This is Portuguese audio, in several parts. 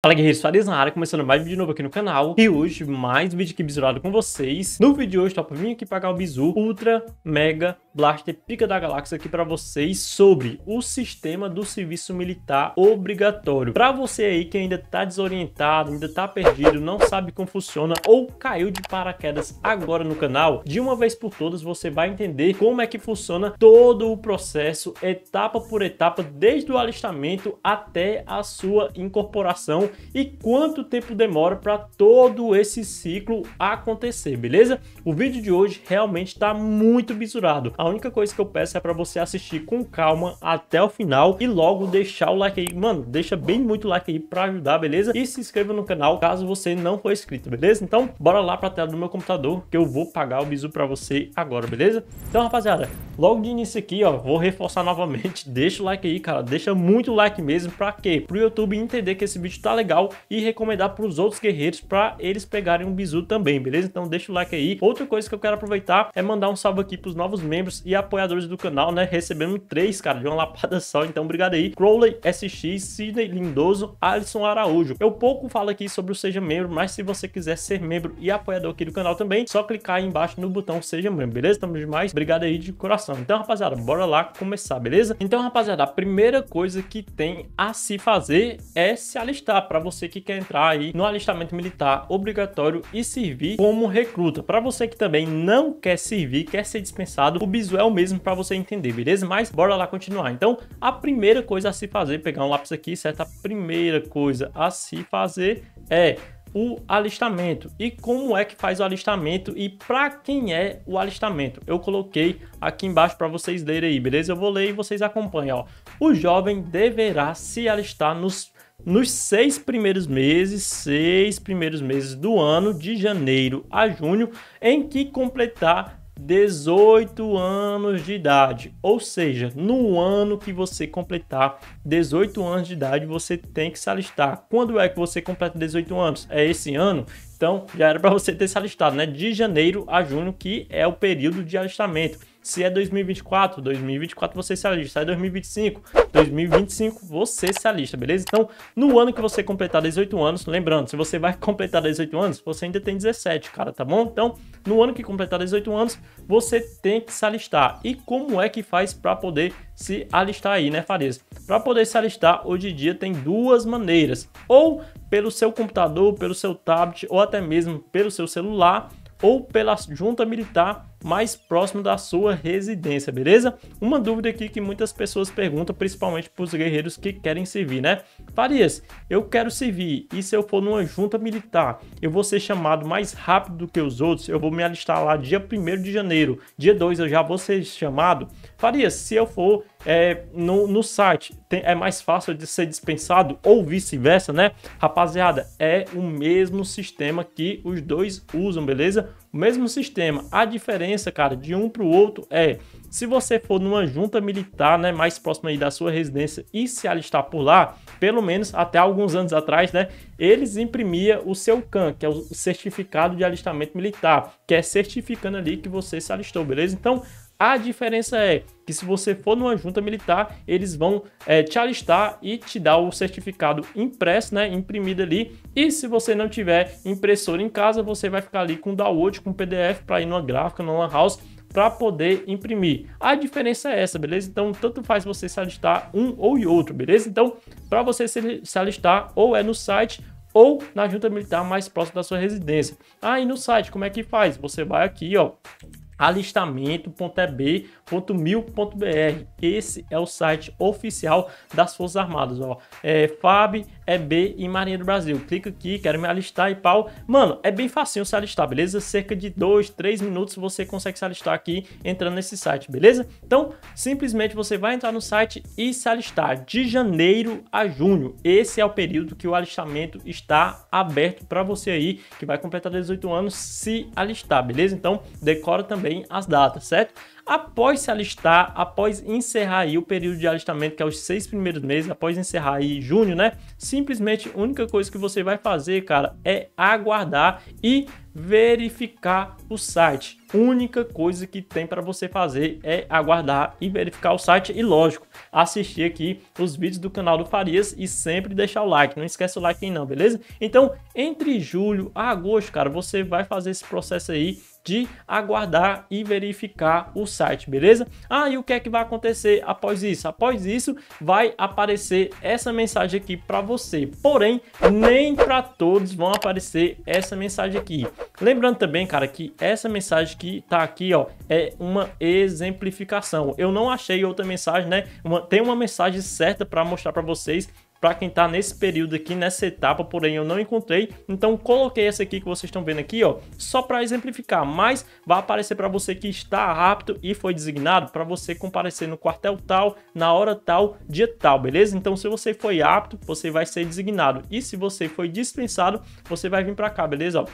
Fala guerreiros, Fares na área, começando mais um vídeo novo aqui no canal E hoje mais um vídeo aqui bizurado com vocês No vídeo de hoje, top, vim aqui pagar o bizu Ultra Mega Blaster Pica da Galáxia aqui para vocês Sobre o sistema do serviço militar obrigatório Para você aí que ainda tá desorientado, ainda tá perdido Não sabe como funciona ou caiu de paraquedas agora no canal De uma vez por todas você vai entender como é que funciona todo o processo Etapa por etapa, desde o alistamento até a sua incorporação e quanto tempo demora para todo esse ciclo acontecer, beleza? O vídeo de hoje realmente está muito bisurado. A única coisa que eu peço é para você assistir com calma até o final e logo deixar o like aí. Mano, deixa bem muito like aí para ajudar, beleza? E se inscreva no canal caso você não for inscrito, beleza? Então, bora lá para a tela do meu computador que eu vou pagar o bizu para você agora, beleza? Então, rapaziada, logo de início aqui, ó, vou reforçar novamente, deixa o like aí, cara, deixa muito like mesmo, para quê? Pro YouTube entender que esse vídeo tá legal e recomendar para os outros guerreiros para eles pegarem um bizu também, beleza? Então deixa o like aí. Outra coisa que eu quero aproveitar é mandar um salve aqui para os novos membros e apoiadores do canal, né? Recebendo três, cara, de uma lapada só. Então obrigado aí. Crowley, SX, Sidney Lindoso, Alisson Araújo. Eu pouco falo aqui sobre o Seja Membro, mas se você quiser ser membro e apoiador aqui do canal também, só clicar aí embaixo no botão Seja Membro, beleza? Tamo demais. Obrigado aí de coração. Então, rapaziada, bora lá começar, beleza? Então, rapaziada, a primeira coisa que tem a se fazer é se alistar, para você que quer entrar aí no alistamento militar obrigatório e servir como recruta. Para você que também não quer servir, quer ser dispensado, o bizu é o mesmo para você entender, beleza? Mas bora lá continuar. Então, a primeira coisa a se fazer, pegar um lápis aqui, certo? A primeira coisa a se fazer é o alistamento e como é que faz o alistamento e para quem é o alistamento. Eu coloquei aqui embaixo para vocês lerem aí, beleza? Eu vou ler e vocês acompanham, ó. O jovem deverá se alistar nos nos seis primeiros meses, seis primeiros meses do ano, de janeiro a junho, em que completar 18 anos de idade. Ou seja, no ano que você completar 18 anos de idade, você tem que se alistar. Quando é que você completa 18 anos? É esse ano? Então já era para você ter se alistado, né? De janeiro a junho, que é o período de alistamento. Se é 2024, 2024 você se alista. Se é 2025, 2025 você se alista, beleza? Então, no ano que você completar 18 anos, lembrando, se você vai completar 18 anos, você ainda tem 17, cara, tá bom? Então, no ano que completar 18 anos, você tem que se alistar. E como é que faz para poder se alistar aí, né, Farias? Para poder se alistar, hoje em dia tem duas maneiras. Ou pelo seu computador, pelo seu tablet ou até mesmo pelo seu celular ou pela junta militar mais próximo da sua residência, beleza? Uma dúvida aqui que muitas pessoas perguntam, principalmente para os guerreiros que querem servir, né? Farias, eu quero servir e se eu for numa junta militar, eu vou ser chamado mais rápido do que os outros? Eu vou me alistar lá dia 1 de janeiro, dia 2 eu já vou ser chamado? Farias, se eu for é, no, no site tem, é mais fácil de ser dispensado ou vice-versa, né? Rapaziada, é o mesmo sistema que os dois usam, beleza? O mesmo sistema. A diferença, cara, de um para o outro é se você for numa junta militar, né, mais próxima aí da sua residência e se alistar por lá, pelo menos até alguns anos atrás, né, eles imprimia o seu CAN, que é o certificado de alistamento militar, que é certificando ali que você se alistou, beleza? Então, a diferença é que se você for numa junta militar, eles vão é, te alistar e te dar o certificado impresso, né, imprimido ali. E se você não tiver impressora em casa, você vai ficar ali com download, com PDF para ir numa gráfica, numa house para poder imprimir. A diferença é essa, beleza? Então, tanto faz você se alistar um ou outro, beleza? Então, para você se, se alistar, ou é no site ou na junta militar mais próxima da sua residência. Aí ah, no site, como é que faz? Você vai aqui, ó, alistamento.eb.mil.br. Esse é o site oficial das Forças Armadas. Ó. É, FAB EB é e Marinha do Brasil. Clica aqui, quero me alistar e pau. Mano, é bem facinho se alistar, beleza? Cerca de 2, 3 minutos você consegue se alistar aqui entrando nesse site, beleza? Então, simplesmente você vai entrar no site e se alistar de janeiro a junho. Esse é o período que o alistamento está aberto para você aí que vai completar 18 anos se alistar, beleza? Então, decora também as datas, certo? após se alistar, após encerrar aí o período de alistamento, que é os seis primeiros meses, após encerrar aí junho, né? Simplesmente a única coisa que você vai fazer, cara, é aguardar e verificar o site. Única coisa que tem para você fazer é aguardar e verificar o site e lógico, assistir aqui os vídeos do canal do Farias e sempre deixar o like. Não esquece o like aí não, beleza? Então, entre julho a agosto, cara, você vai fazer esse processo aí de aguardar e verificar o site, beleza? Ah, e o que é que vai acontecer após isso? Após isso, vai aparecer essa mensagem aqui para você. Porém, nem para todos vão aparecer essa mensagem aqui. Lembrando também, cara, que essa mensagem que tá aqui, ó, é uma exemplificação. Eu não achei outra mensagem, né? Uma, tem uma mensagem certa para mostrar para vocês para quem está nesse período aqui, nessa etapa, porém eu não encontrei, então coloquei essa aqui que vocês estão vendo aqui, ó, só para exemplificar, mas vai aparecer para você que está rápido e foi designado para você comparecer no quartel tal, na hora tal, dia tal, beleza? Então se você foi apto, você vai ser designado e se você foi dispensado, você vai vir para cá, beleza?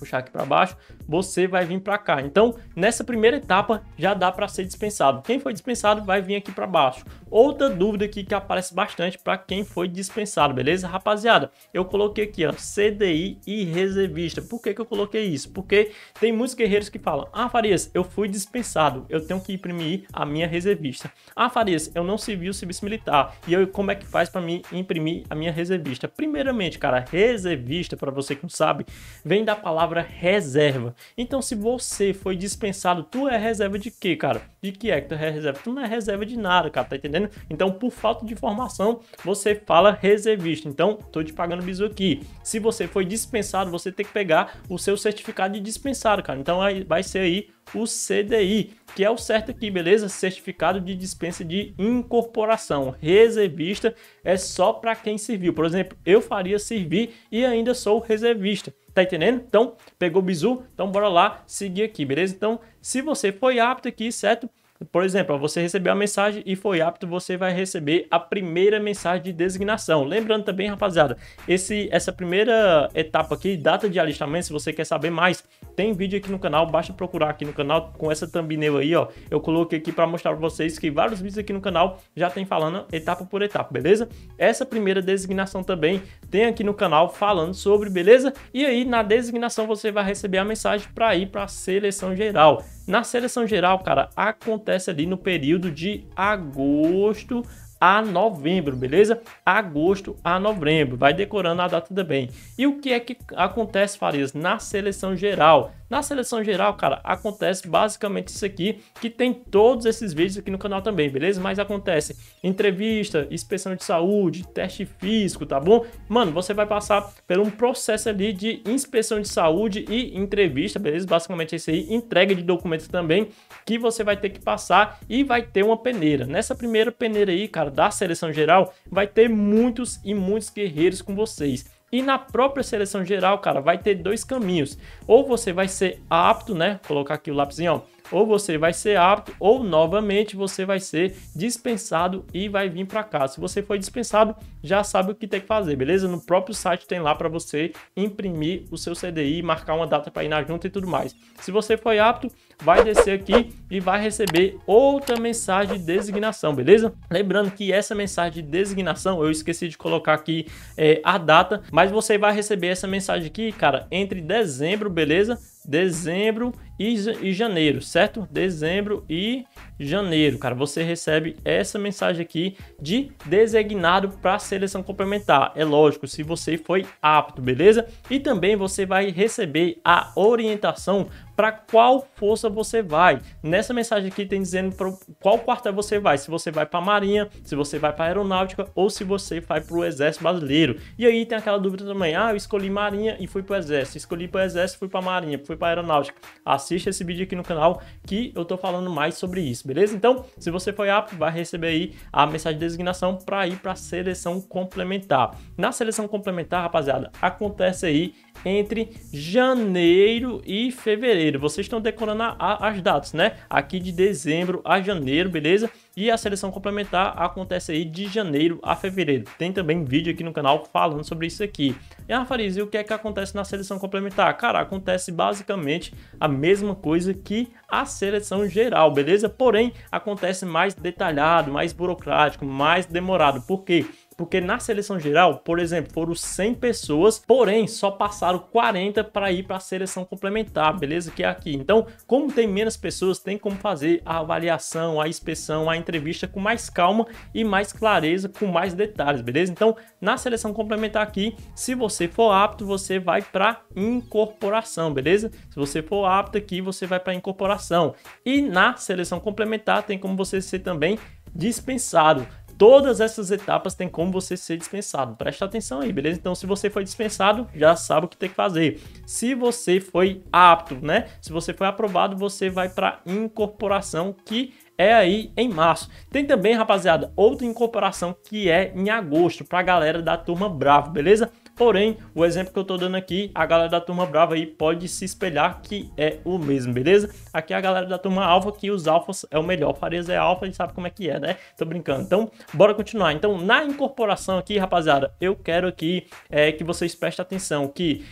puxar aqui para baixo, você vai vir para cá. Então, nessa primeira etapa já dá para ser dispensado. Quem foi dispensado vai vir aqui para baixo. Outra dúvida aqui que aparece bastante para quem foi dispensado, beleza? Rapaziada, eu coloquei aqui, ó, CDI e reservista. Por que que eu coloquei isso? Porque tem muitos guerreiros que falam: "Ah, Farias, eu fui dispensado, eu tenho que imprimir a minha reservista". "Ah, Farias, eu não servi o serviço militar". E eu como é que faz para mim imprimir a minha reservista? Primeiramente, cara, reservista para você que não sabe, vem da palavra palavra reserva. Então, se você foi dispensado, tu é reserva de quê, cara? De que é que tu é reserva? Tu não é reserva de nada, cara, tá entendendo? Então, por falta de informação, você fala reservista. Então, tô te pagando bisu aqui. Se você foi dispensado, você tem que pegar o seu certificado de dispensado, cara. Então, aí vai ser aí o CDI, que é o certo aqui, beleza? Certificado de dispensa de incorporação. Reservista é só para quem serviu. Por exemplo, eu faria servir e ainda sou reservista. Tá entendendo? Então, pegou o bizu? Então, bora lá seguir aqui, beleza? Então, se você foi apto aqui, certo? Por exemplo, você recebeu a mensagem e foi apto, você vai receber a primeira mensagem de designação. Lembrando também, rapaziada, esse, essa primeira etapa aqui, data de alistamento, se você quer saber mais, tem vídeo aqui no canal, basta procurar aqui no canal com essa thumbnail aí, ó. Eu coloquei aqui para mostrar para vocês que vários vídeos aqui no canal já tem falando etapa por etapa, beleza? Essa primeira designação também tem aqui no canal falando sobre, beleza? E aí na designação você vai receber a mensagem para ir para a seleção geral. Na seleção geral, cara, acontece ali no período de agosto a novembro, beleza? Agosto a novembro, vai decorando a data também. E o que é que acontece, Farias, na seleção geral? Na seleção geral, cara, acontece basicamente isso aqui, que tem todos esses vídeos aqui no canal também, beleza? Mas acontece entrevista, inspeção de saúde, teste físico, tá bom? Mano, você vai passar por um processo ali de inspeção de saúde e entrevista, beleza? Basicamente é isso aí, entrega de documentos também, que você vai ter que passar e vai ter uma peneira. Nessa primeira peneira aí, cara, da seleção geral, vai ter muitos e muitos guerreiros com vocês. E na própria seleção geral, cara, vai ter dois caminhos. Ou você vai ser apto, né? Vou colocar aqui o lápisinho, ó ou você vai ser apto ou novamente você vai ser dispensado e vai vir para cá. Se você foi dispensado, já sabe o que tem que fazer, beleza? No próprio site tem lá para você imprimir o seu CDI, marcar uma data para ir na junta e tudo mais. Se você foi apto, vai descer aqui e vai receber outra mensagem de designação, beleza? Lembrando que essa mensagem de designação, eu esqueci de colocar aqui é, a data, mas você vai receber essa mensagem aqui, cara, entre dezembro, beleza? Dezembro e, e janeiro, certo? Dezembro e janeiro, cara, você recebe essa mensagem aqui de designado para seleção complementar. É lógico, se você foi apto, beleza? E também você vai receber a orientação para qual força você vai. Nessa mensagem aqui tem dizendo para qual quartel você vai, se você vai para a Marinha, se você vai para a Aeronáutica ou se você vai para o Exército Brasileiro. E aí tem aquela dúvida também, ah, eu escolhi Marinha e fui para o Exército, escolhi para o Exército, fui para a Marinha, fui para a Aeronáutica. Assista esse vídeo aqui no canal que eu tô falando mais sobre isso, beleza? Então, se você foi apto, vai receber aí a mensagem de designação para ir para a seleção complementar. Na seleção complementar, rapaziada, acontece aí entre janeiro e fevereiro. Vocês estão decorando a, a, as datas, né? Aqui de dezembro a janeiro, beleza? E a seleção complementar acontece aí de janeiro a fevereiro. Tem também vídeo aqui no canal falando sobre isso aqui. E a Fariz, e o que é que acontece na seleção complementar? Cara, acontece basicamente a mesma coisa que a seleção geral, beleza? Porém, acontece mais detalhado, mais burocrático, mais demorado. Por quê? porque na seleção geral, por exemplo, foram 100 pessoas, porém só passaram 40 para ir para a seleção complementar, beleza? Que é aqui. Então, como tem menos pessoas, tem como fazer a avaliação, a inspeção, a entrevista com mais calma e mais clareza, com mais detalhes, beleza? Então, na seleção complementar aqui, se você for apto, você vai para incorporação, beleza? Se você for apto aqui, você vai para incorporação. E na seleção complementar tem como você ser também dispensado todas essas etapas tem como você ser dispensado. Presta atenção aí, beleza? Então, se você foi dispensado, já sabe o que tem que fazer. Se você foi apto, né? Se você foi aprovado, você vai para incorporação que é aí em março. Tem também, rapaziada, outra incorporação que é em agosto para a galera da turma Bravo, beleza? Porém, o exemplo que eu estou dando aqui, a galera da turma brava aí pode se espelhar que é o mesmo, beleza? Aqui é a galera da turma alfa, que os alfas é o melhor. Fareza é alfa e sabe como é que é, né? Tô brincando. Então, bora continuar. Então, na incorporação aqui, rapaziada, eu quero aqui é, que vocês prestem atenção que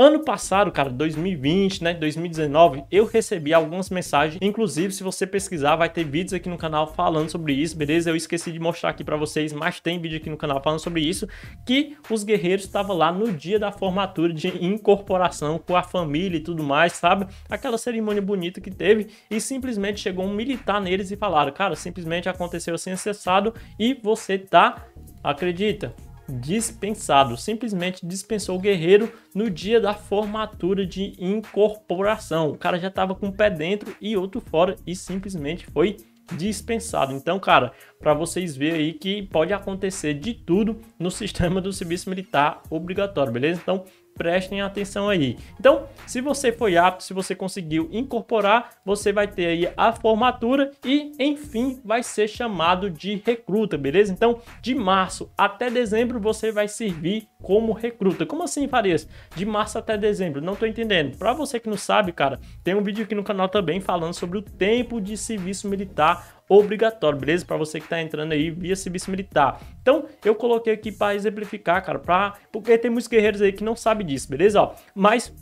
Ano passado, cara, 2020, né, 2019, eu recebi algumas mensagens, inclusive se você pesquisar, vai ter vídeos aqui no canal falando sobre isso, beleza? Eu esqueci de mostrar aqui para vocês, mas tem vídeo aqui no canal falando sobre isso, que os guerreiros estavam lá no dia da formatura de incorporação com a família e tudo mais, sabe? Aquela cerimônia bonita que teve e simplesmente chegou um militar neles e falaram, cara, simplesmente aconteceu assim, acessado assim, e você tá, acredita, dispensado, simplesmente dispensou o Guerreiro no dia da formatura de incorporação. O cara já estava com um pé dentro e outro fora e simplesmente foi dispensado. Então, cara, para vocês verem aí que pode acontecer de tudo no sistema do serviço militar obrigatório, beleza? Então, prestem atenção aí. Então, se você foi apto, se você conseguiu incorporar, você vai ter aí a formatura e, enfim, vai ser chamado de recruta, beleza? Então, de março até dezembro você vai servir como recruta. Como assim, Farias? De março até dezembro? Não tô entendendo. Para você que não sabe, cara, tem um vídeo aqui no canal também falando sobre o tempo de serviço militar obrigatório, beleza? Para você que tá entrando aí via serviço militar. Então, eu coloquei aqui para exemplificar, cara, pra... porque tem muitos guerreiros aí que não sabe disso, beleza? Ó, mas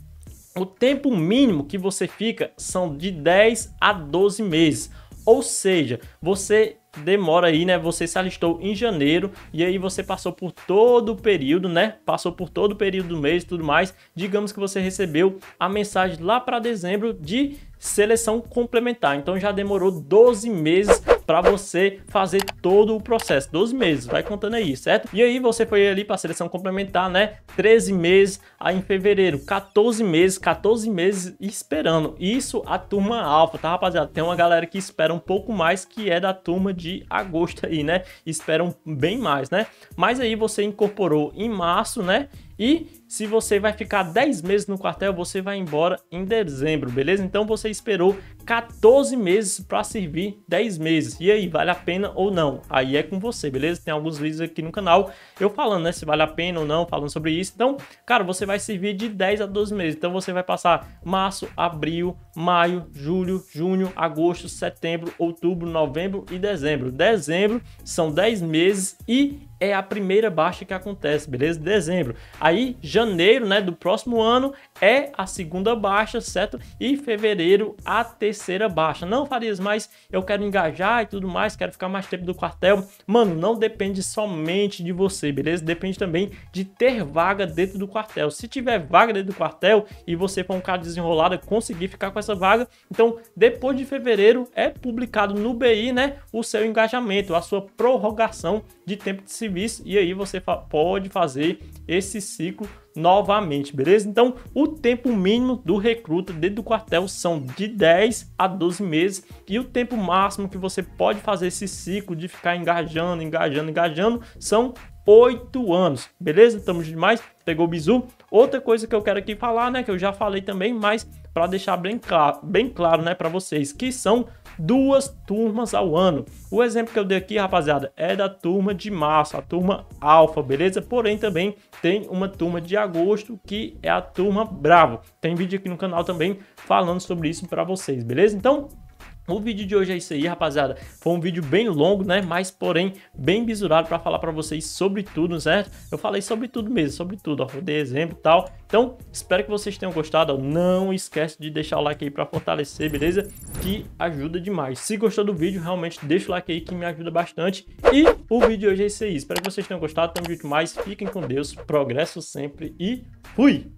o tempo mínimo que você fica são de 10 a 12 meses. Ou seja, você demora aí, né? Você se alistou em janeiro e aí você passou por todo o período, né? Passou por todo o período do mês e tudo mais. Digamos que você recebeu a mensagem lá para dezembro de seleção complementar. Então já demorou 12 meses para você fazer todo o processo, 12 meses, vai contando aí, certo? E aí você foi ali para seleção complementar, né? 13 meses aí em fevereiro, 14 meses, 14 meses esperando. Isso a turma alfa, tá, rapaziada? Tem uma galera que espera um pouco mais que é da turma de agosto aí, né? Esperam bem mais, né? Mas aí você incorporou em março, né? E se você vai ficar 10 meses no quartel, você vai embora em dezembro, beleza? Então você esperou 14 meses para servir 10 meses. E aí, vale a pena ou não? Aí é com você, beleza? Tem alguns vídeos aqui no canal eu falando, né, se vale a pena ou não, falando sobre isso. Então, cara, você vai servir de 10 a 12 meses. Então você vai passar março, abril, maio, julho, junho, agosto, setembro, outubro, novembro e dezembro. Dezembro são 10 meses e é a primeira baixa que acontece, beleza? Dezembro. Aí já janeiro, né, do próximo ano é a segunda baixa, certo? E fevereiro a terceira baixa. Não, Farias, mais. eu quero engajar e tudo mais, quero ficar mais tempo do quartel. Mano, não depende somente de você, beleza? Depende também de ter vaga dentro do quartel. Se tiver vaga dentro do quartel e você for um cara desenrolado, conseguir ficar com essa vaga, então depois de fevereiro é publicado no BI, né, o seu engajamento, a sua prorrogação de tempo de serviço e aí você fa pode fazer esse ciclo novamente, beleza? Então, o tempo mínimo do recruta dentro do quartel são de 10 a 12 meses e o tempo máximo que você pode fazer esse ciclo de ficar engajando, engajando, engajando são 8 anos, beleza? Tamo demais? Pegou o bizu? Outra coisa que eu quero aqui falar, né, que eu já falei também, mas para deixar bem claro, bem claro, né, para vocês, que são duas turmas ao ano. O exemplo que eu dei aqui, rapaziada, é da turma de março, a turma alfa, beleza? Porém, também tem uma turma de agosto, que é a turma bravo. Tem vídeo aqui no canal também falando sobre isso para vocês, beleza? Então, o vídeo de hoje é isso aí, rapaziada. Foi um vídeo bem longo, né? Mas, porém, bem bisurado para falar para vocês sobre tudo, certo? Eu falei sobre tudo mesmo, sobre tudo, ó. Eu dei exemplo e tal. Então, espero que vocês tenham gostado. Não esquece de deixar o like aí para fortalecer, beleza? Que ajuda demais. Se gostou do vídeo, realmente deixa o like aí que me ajuda bastante. E o vídeo de hoje é isso aí. Espero que vocês tenham gostado. Tamo junto mais. Fiquem com Deus. Progresso sempre e fui!